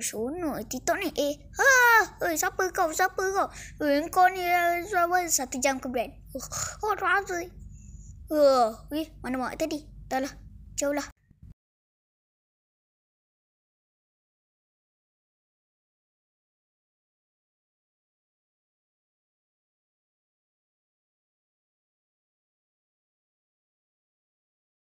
Seronok TikTok ni Eh ha, Eh siapa kau Siapa kau Eh kau ni eh, Siapa Satu jam ke brand Oh, oh rasa Eh Eh mana mak tadi Dah lah Jauh lah